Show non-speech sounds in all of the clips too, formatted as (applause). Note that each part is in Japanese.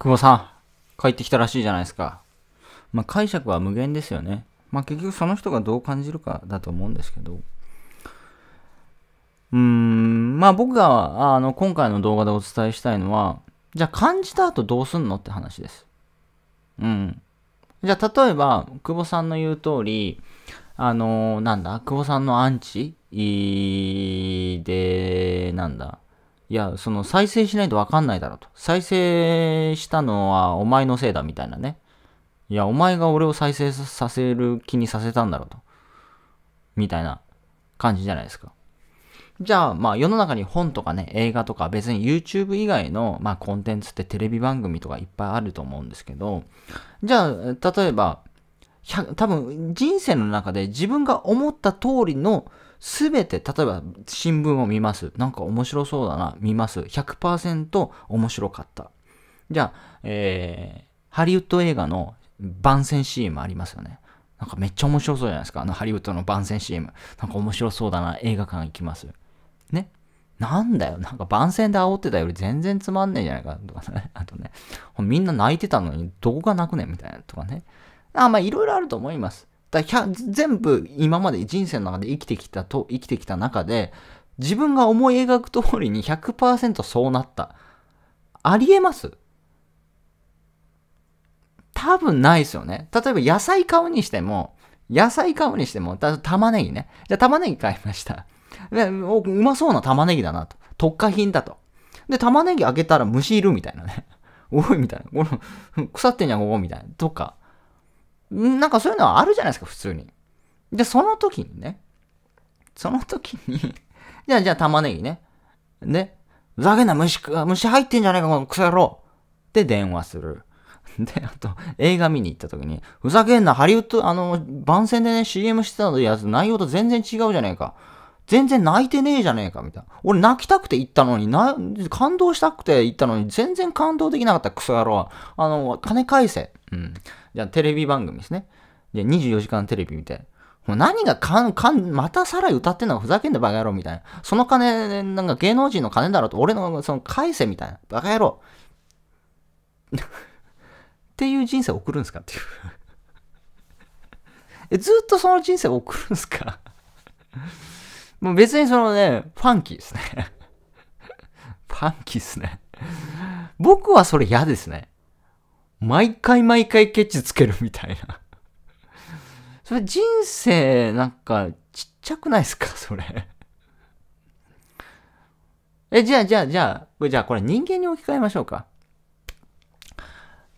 久保さん、帰ってきたらしいじゃないですか。まあ、解釈は無限ですよね。まあ、結局その人がどう感じるかだと思うんですけど。うーん、まあ僕が、あの、今回の動画でお伝えしたいのは、じゃあ感じた後どうすんのって話です。うん。じゃあ例えば、久保さんの言う通り、あのー、なんだ、久保さんのアンチで、なんだ、いや、その再生しないとわかんないだろうと。再生したのはお前のせいだみたいなね。いや、お前が俺を再生させる気にさせたんだろうと。みたいな感じじゃないですか。じゃあ、まあ世の中に本とかね、映画とか別に YouTube 以外の、まあ、コンテンツってテレビ番組とかいっぱいあると思うんですけど、じゃあ、例えば、多分人生の中で自分が思った通りのすべて、例えば新聞を見ます。なんか面白そうだな、見ます。100%面白かった。じゃあ、えー、ハリウッド映画の番宣 CM ありますよね。なんかめっちゃ面白そうじゃないですか。あのハリウッドの番宣 CM。なんか面白そうだな、映画館行きます。ね。なんだよ、なんか番宣で煽ってたより全然つまんねえじゃないかとかね。あとね、みんな泣いてたのにどこが泣くねんみたいなとかね。あまあいろいろあると思います。だ全部今まで人生の中で生きてきたと、生きてきた中で、自分が思い描く通りに100%そうなった。ありえます多分ないですよね。例えば野菜買うにしても、野菜買うにしても、た玉ねぎね。じゃあ玉ねぎ買いました。うまそうな玉ねぎだなと。特化品だと。で、玉ねぎ開けたら虫いるみたいなね。(laughs) おいみたいな。この、腐ってんじゃん、ここみたいな。とか。なんかそういうのはあるじゃないですか、普通に。で、その時にね、その時に (laughs) じゃあ、じゃあ玉ねぎね。ね。ふざけんな、虫、虫入ってんじゃねえか、この草野郎って電話する。で、あと、映画見に行った時に、ふざけんな、ハリウッド、あの、番宣でね、CM してたのやつ、内容と全然違うじゃねえか。全然泣いてねえじゃねえか、みたいな。俺泣きたくて行ったのに、な、感動したくて行ったのに、全然感動できなかった、クソ野郎。あの、金返せ。うん。じゃあ、テレビ番組ですね。で、24時間テレビみたいな。もう何がかん、かん、またさらい歌ってんのふざけんなバカ野郎みたいな。その金、なんか芸能人の金だろと、俺の、その返せみたいな。バカ野郎。(laughs) っていう人生を送るんですかっていう (laughs) え、ずっとその人生を送るんですかもう別にそのね、ファンキーですね (laughs) ファンキーですね僕はそれ嫌ですね。毎回毎回ケチつけるみたいなそれ人生なんかちっちゃくないですかそれえ、じゃあじゃあじゃあ、じゃあこれ人間に置き換えましょうか。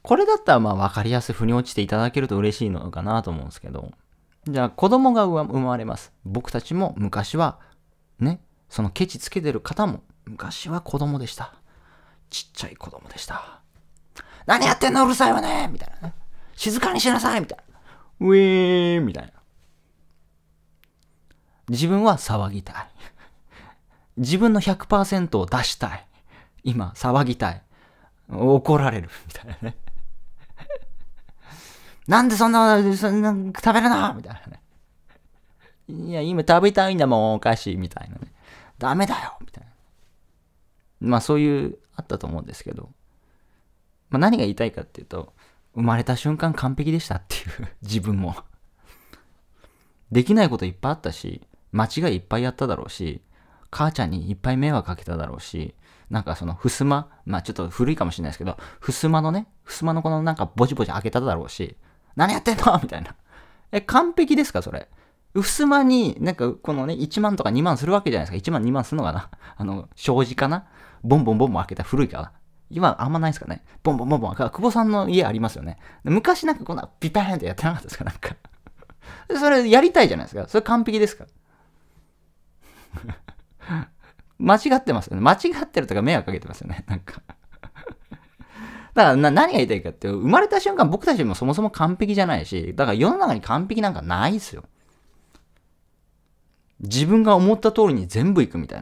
これだったらまあ分かりやすい腑に落ちていただけると嬉しいのかなと思うんですけど。じゃあ子供が生まれます。僕たちも昔は、ね、そのケチつけてる方も昔は子供でした。ちっちゃい子供でした。何やってんのうるさいわねみたいなね。静かにしなさいみたいな。ウィーンみたいな。自分は騒ぎたい。自分の100%を出したい。今、騒ぎたい。怒られる。みたいなね。なんでそんな、そんな食べるなみたいなね。いや、今食べたいんだもん、お菓子、みたいなね。ダメだよみたいな。まあそういう、あったと思うんですけど。まあ何が言いたいかっていうと、生まれた瞬間完璧でしたっていう、(laughs) 自分も。できないこといっぱいあったし、間違いいっぱいやっただろうし、母ちゃんにいっぱい迷惑かけただろうし、なんかその、ふすま、まあちょっと古いかもしれないですけど、ふすまのね、ふすまのこのなんかぼちぼち開けただろうし、何やってんのみたいな。え、完璧ですかそれ。薄間に、なんか、このね、1万とか2万するわけじゃないですか。1万2万するのかなあの、障子かなボンボンボンボン開けた古いかな今あんまないですかねボンボンボンボン開けた。久保さんの家ありますよね。昔なんかこんなピパーンってやってなかったですかなんかそれやりたいじゃないですか。それ完璧ですか (laughs) 間違ってますよね。間違ってるとか迷惑かけてますよね。なんかだから何が言いたいかって、生まれた瞬間僕たちもそもそも完璧じゃないし、だから世の中に完璧なんかないですよ。自分が思った通りに全部いくみたい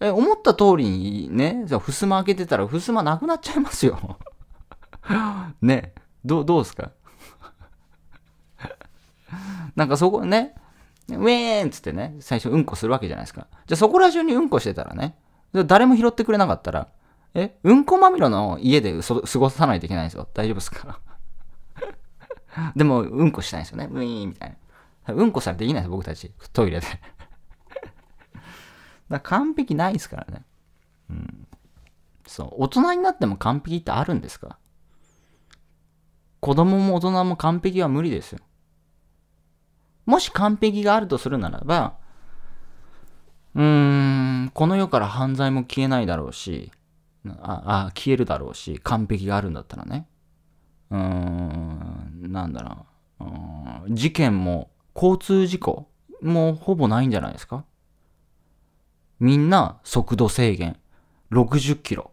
な。え、思った通りにね、ふすま開けてたら、ふすまなくなっちゃいますよ。(laughs) ね、ど、どうすか (laughs) なんかそこね、ウェーンっつってね、最初うんこするわけじゃないですか。じゃあそこら中にうんこしてたらね、誰も拾ってくれなかったら、え、うんこまみろの家で過ごさないといけないんですよ。大丈夫ですから。(laughs) でも、うんこしたいんですよね。ウィーンみたいな。うんこさらできないです、僕たち。トイレで (laughs) だ完璧ないですからね。うん。そう。大人になっても完璧ってあるんですか子供も大人も完璧は無理ですよ。もし完璧があるとするならば、うーん、この世から犯罪も消えないだろうし、ああ消えるだろうし完璧があるんだったらねうーんなんだろううん事件も交通事故もほぼないんじゃないですかみんな速度制限60キロ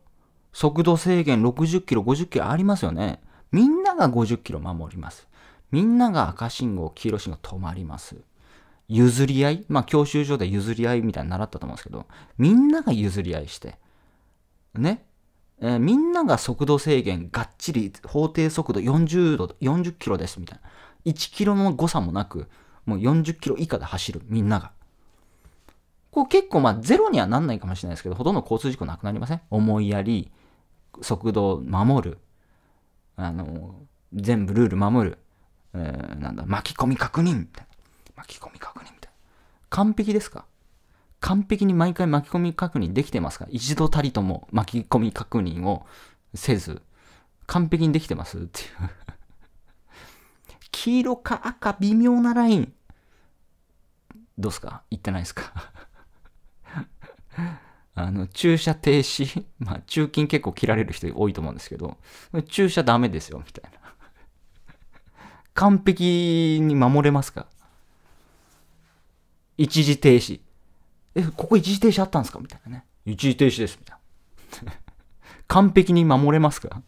速度制限60キロ50キロありますよねみんなが50キロ守りますみんなが赤信号黄色信号止まります譲り合いまあ教習所で譲り合いみたいに習ったと思うんですけどみんなが譲り合いしてね、えー、みんなが速度制限がっちり法定速度40度40キロですみたいな1キロの誤差もなくもう40キロ以下で走るみんながこう結構まあゼロにはなんないかもしれないですけどほとんど交通事故なくなりません思いやり速度を守るあの全部ルール守る、えー、なんだ巻き込み確認みたいな巻き込み確認みたいな完璧ですか完璧に毎回巻き込み確認できてますか一度たりとも巻き込み確認をせず、完璧にできてますっていう (laughs) 黄色か赤微妙なライン。どうすか言ってないですか (laughs) あの、駐車停止。まあ、中金結構切られる人多いと思うんですけど、駐車ダメですよ、みたいな (laughs) 完璧に守れますか一時停止。え、ここ一時停止あったんですかみたいなね。一時停止です、みたいな。完璧に守れますか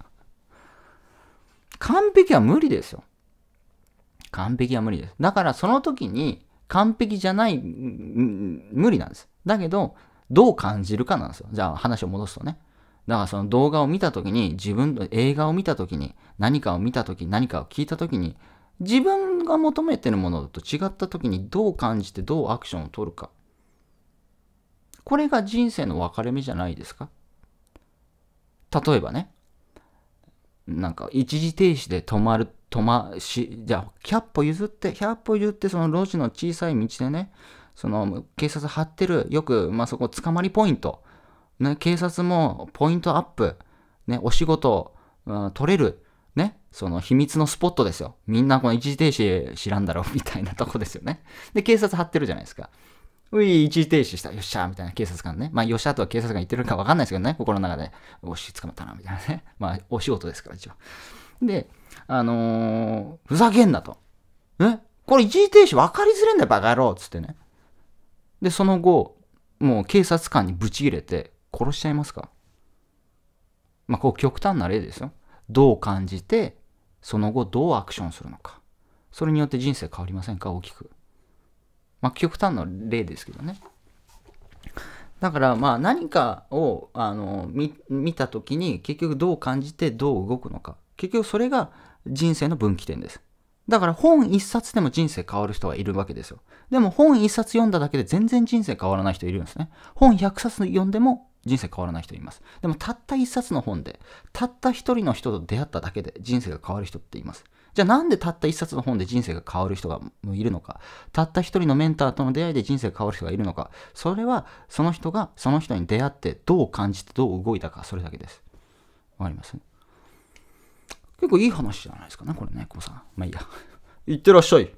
完璧は無理ですよ。完璧は無理です。だからその時に完璧じゃない、無理なんです。だけど、どう感じるかなんですよ。じゃあ話を戻すとね。だからその動画を見た時に、自分の映画を見た時に、何かを見た時何かを聞いた時に、自分が求めてるものと違った時にどう感じてどうアクションを取るか。これが人生の分かれ目じゃないですか例えばね、なんか一時停止で止まる、止まし、じゃあ100歩譲って、100歩譲ってその路地の小さい道でね、その警察張ってる、よく、まあ、そこ捕まりポイント、ね、警察もポイントアップ、ね、お仕事、うん、取れる、ね、その秘密のスポットですよ。みんなこの一時停止知らんだろ、うみたいなとこですよね。で、警察張ってるじゃないですか。うい、一時停止した。よっしゃーみたいな警察官ね。まあ、よっしゃとは警察官言ってるかわかんないですけどね、心の中で。おし、捕まったな、みたいなね。(laughs) まあ、お仕事ですから、一応。で、あのー、ふざけんなと。えこれ一時停止分かりづれんだよ、バカ野郎つってね。で、その後、もう警察官にぶち入れて、殺しちゃいますかまあ、こう極端な例ですよ。どう感じて、その後どうアクションするのか。それによって人生変わりませんか大きく。まあ、極端な例ですけどね。だからまあ何かをあの見た時に結局どう感じてどう動くのか結局それが人生の分岐点です。だから本一冊でも人生変わる人はいるわけですよ。でも本一冊読んだだけで全然人生変わらない人いるんですね。本100冊読んでも人生変わらない人います。でもたった一冊の本で、たった一人の人と出会っただけで人生が変わる人っています。じゃあなんでたった一冊の本で人生が変わる人がいるのか、たった一人のメンターとの出会いで人生が変わる人がいるのか、それはその人がその人に出会ってどう感じてどう動いたか、それだけです。わかります結構いい話じゃないですかね、これね、こうさん。まあいいや。い (laughs) ってらっしゃい。